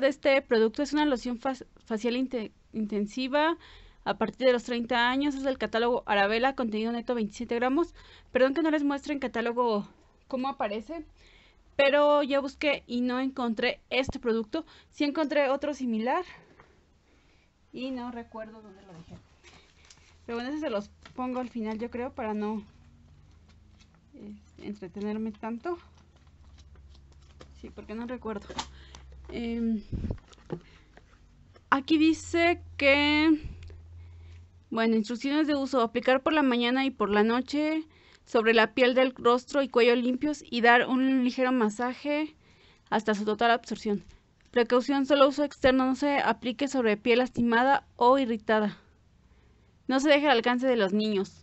de este producto. Es una loción facial intensiva a partir de los 30 años. Es del catálogo Arabella, contenido neto 27 gramos. Perdón que no les muestre en catálogo cómo aparece, pero yo busqué y no encontré este producto. Sí encontré otro similar y no recuerdo dónde lo dejé. Pero bueno, ese se los pongo al final, yo creo, para no eh, entretenerme tanto. Sí, porque no recuerdo. Em, aquí dice que, bueno, instrucciones de uso, aplicar por la mañana y por la noche sobre la piel del rostro y cuello limpios y dar un ligero masaje hasta su total absorción. Precaución, solo uso externo, no se aplique sobre piel lastimada o irritada. No se deje al alcance de los niños.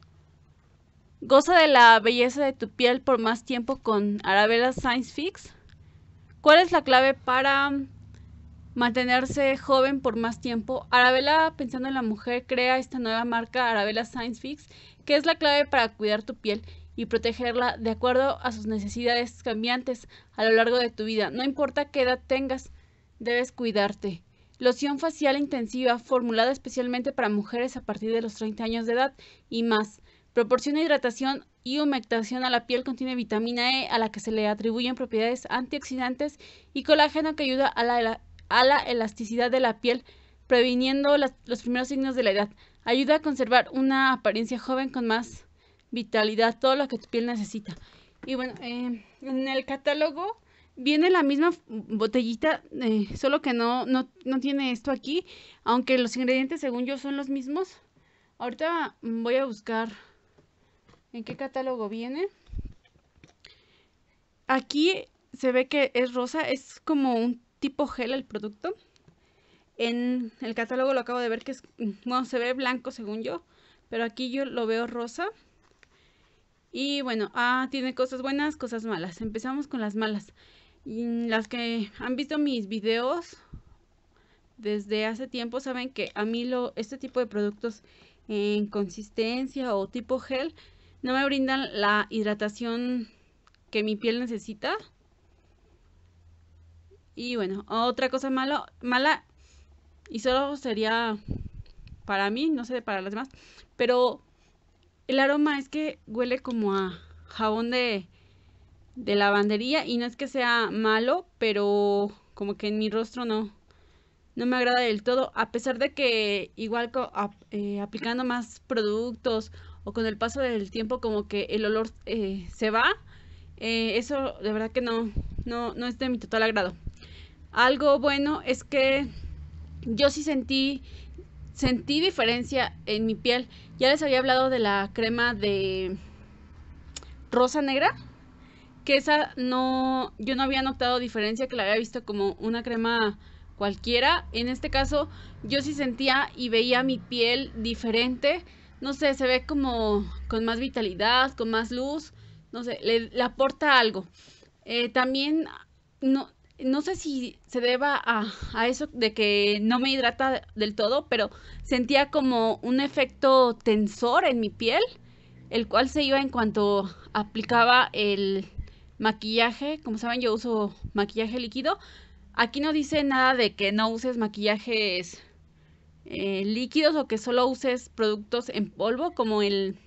Goza de la belleza de tu piel por más tiempo con Arabella Science Fix. ¿Cuál es la clave para mantenerse joven por más tiempo? Arabella, pensando en la mujer, crea esta nueva marca Arabella Science Fix, que es la clave para cuidar tu piel y protegerla de acuerdo a sus necesidades cambiantes a lo largo de tu vida. No importa qué edad tengas, debes cuidarte. Loción facial intensiva formulada especialmente para mujeres a partir de los 30 años de edad y más. Proporciona hidratación y humectación a la piel, contiene vitamina E a la que se le atribuyen propiedades antioxidantes y colágeno que ayuda a la, a la elasticidad de la piel, previniendo los primeros signos de la edad. Ayuda a conservar una apariencia joven con más vitalidad, todo lo que tu piel necesita. Y bueno, em, en el catálogo viene la misma botellita, eh, solo que no, no tiene esto aquí, aunque los ingredientes según yo son los mismos. Ahorita voy a buscar en qué catálogo viene. Aquí se ve que es rosa, es como un tipo gel el producto. En el catálogo lo acabo de ver que es, bueno, se ve blanco según yo, pero aquí yo lo veo rosa. Y bueno, ah, tiene cosas buenas, cosas malas. Empezamos con las malas. Y las que han visto mis videos desde hace tiempo saben que a mí lo, este tipo de productos en consistencia o tipo gel no me brindan la hidratación que mi piel necesita. Y bueno, otra cosa malo, mala, y solo sería para mí, no sé, para las demás, pero el aroma es que huele como a jabón de, de lavandería y no es que sea malo, pero como que en mi rostro no, no me agrada del todo, a pesar de que igual eh, aplicando más productos o con el paso del tiempo como que el olor eh, se va, eh, eso de verdad que no, no, no es de mi total agrado. Algo bueno es que yo sí sentí, sentí diferencia en mi piel. Ya les había hablado de la crema de rosa negra, que esa no, yo no había notado diferencia, que la había visto como una crema cualquiera. En este caso, yo sí sentía y veía mi piel diferente no sé, se ve como con más vitalidad, con más luz, no sé, le, aporta algo. Eh, también, no, no sé si se deba a, a, eso de que no me hidrata del todo, pero sentía como un efecto tensor en mi piel, el cual se iba en cuanto aplicaba el maquillaje. Como saben, yo uso maquillaje líquido. Aquí no dice nada de que no uses maquillajes eh, líquidos o que solo uses productos en polvo, como el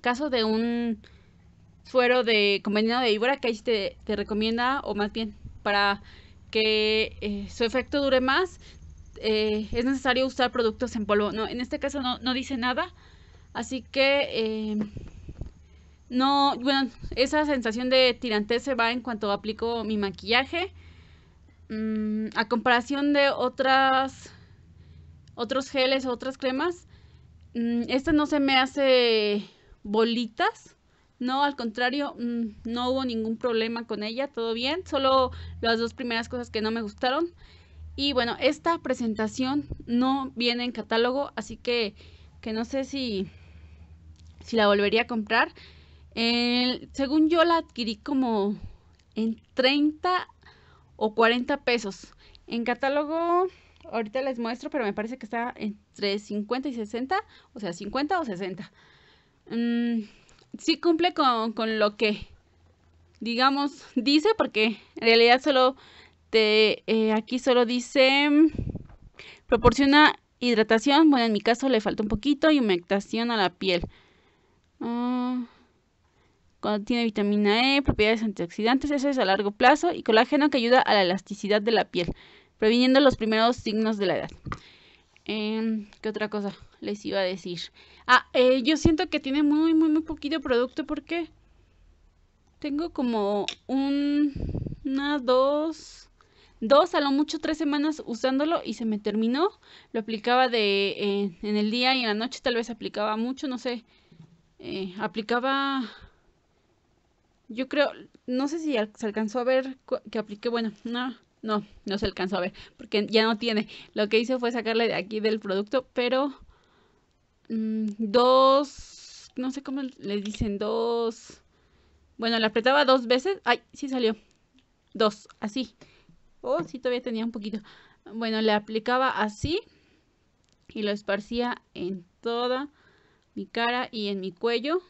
caso de un suero de conveniente de víbora que ahí te, recomienda, o más bien para que eh, su efecto dure más, eh, es necesario usar productos en polvo. No, en este caso no, dice nada, así que no, bueno, esa sensación de tirantez se va en cuanto aplico mi maquillaje. Mm, a comparación de otras otros geles, otras cremas. Mm, esta no se me hace bolitas. No, al contrario, mm, no hubo ningún problema con ella, todo bien, solo las dos primeras cosas que no me gustaron. Y bueno, esta presentación no viene en catálogo, así que, que no sé si, si la volvería a comprar. según yo la adquirí como en 30 o 40 pesos. En catálogo Ahorita les muestro, pero me parece que está entre 50 y 60, o sea, 50 o 60. Si mm, sí cumple con, lo que, digamos, dice, porque en realidad solo te, eh, aquí solo dice, proporciona hidratación, bueno, en mi caso le falta un poquito, y humectación a la piel. Ah, cuando tiene vitamina E, propiedades antioxidantes, eso es a largo plazo, y colágeno que ayuda a la elasticidad de la piel previniendo los primeros signos de la edad. Em, ¿Qué otra cosa les iba a decir? Ah, eh, yo siento que tiene muy, muy, muy poquito producto porque tengo como un, una, dos, dos, a lo mucho tres semanas usándolo y se me terminó. Lo aplicaba de eh, en el día y en la noche, tal vez aplicaba mucho, no sé. Eh, aplicaba, yo creo, no sé si se alcanzó a ver que apliqué, bueno, una no, no se alcanzó a ver, porque ya no tiene. Lo que hice fue sacarle de aquí del producto, pero mm, dos, no sé cómo le dicen, dos. Bueno, le apretaba dos veces. Ay, sí salió. Dos, así. Oh, sí, todavía tenía un poquito. Bueno, le aplicaba así y lo esparcía en toda mi cara y en mi cuello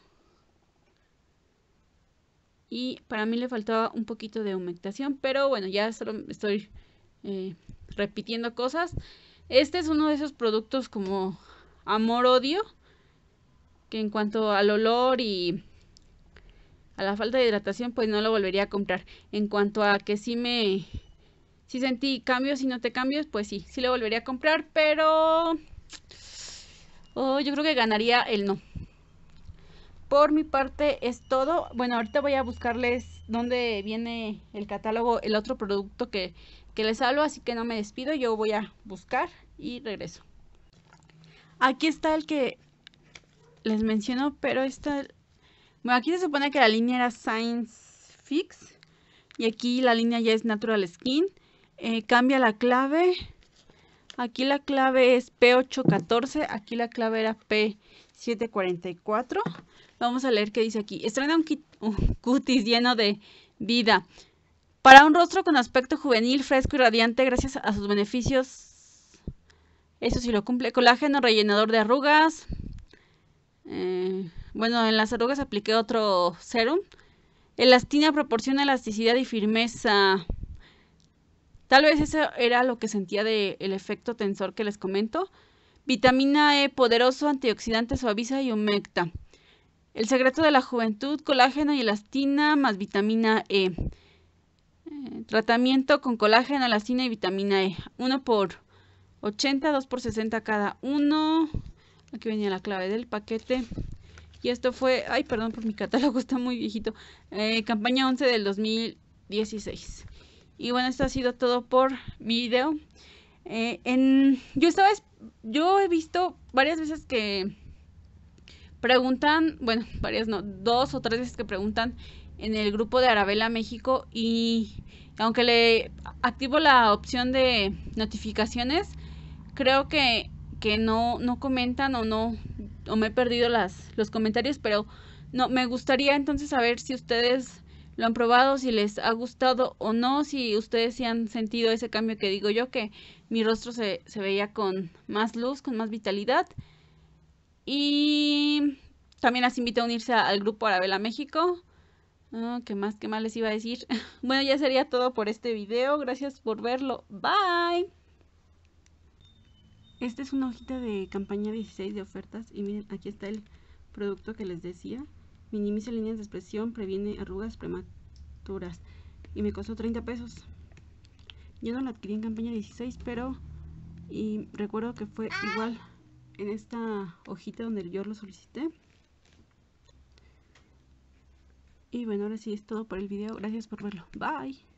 y para mí le faltaba un poquito de aumentación pero bueno, ya solo estoy eh, repitiendo cosas. Este es uno de esos productos como amor-odio, que en cuanto al olor y a la falta de hidratación, pues no lo volvería a comprar. En cuanto a que sí me... Si sentí cambios y no te cambios, pues sí, sí lo volvería a comprar, pero... Oh, yo creo que ganaría el no. Por mi parte es todo. Bueno, ahorita voy a buscarles dónde viene el catálogo, el otro producto que, que les hablo, así que no me despido, yo voy a buscar y regreso. Aquí está el que les menciono, pero está... Bueno, aquí se supone que la línea era Science Fix y aquí la línea ya es Natural Skin. Eh, cambia la clave, Aquí la clave es P814, aquí la clave era P744. Vamos a leer qué dice aquí. Estrena un, cutis lleno de vida. Para un rostro con aspecto juvenil, fresco y radiante, gracias a sus beneficios eso sí lo cumple. Colágeno rellenador de arrugas. Eh, bueno, en las arrugas apliqué otro serum. Elastina proporciona elasticidad y firmeza. Tal vez eso era lo que sentía del efecto tensor que les comento. Vitamina E poderoso, antioxidante, suaviza y humecta. El secreto de la juventud, colágeno y elastina más vitamina E. Eh, tratamiento con colágeno, elastina y vitamina E. 1 por 80, dos por 60 cada uno. Aquí venía la clave del paquete. Y esto fue, ay, perdón por mi catálogo, está muy viejito. Eh, campaña 11 del 2016. Y bueno, esto ha sido todo por mi video. Eh, en, yo estaba, yo he visto varias veces que preguntan, bueno, varias no, dos o tres veces que preguntan en el grupo de Arabella México y aunque le activo la opción de notificaciones, creo que, no, no comentan o no, o me he perdido las, los comentarios, pero no, me gustaría entonces saber si ustedes lo han probado, si les ha gustado o no, si ustedes sí han sentido ese cambio que digo yo, que mi rostro se, veía con más luz, con más vitalidad. Y también las invito a unirse al grupo Arabela México. Ah, ¿Qué más? ¿Qué más les iba a decir? Bueno, ya sería todo por este video. Gracias por verlo. Bye. Esta es una hojita de campaña 16 de ofertas y miren, aquí está el producto que les decía minimiza líneas de expresión, previene arrugas prematuras y me costó 30 pesos. Yo no la adquirí en campaña 16, pero y recuerdo que fue igual en esta hojita donde yo lo solicité. Y bueno, ahora sí es todo por el video. Gracias por verlo. Bye.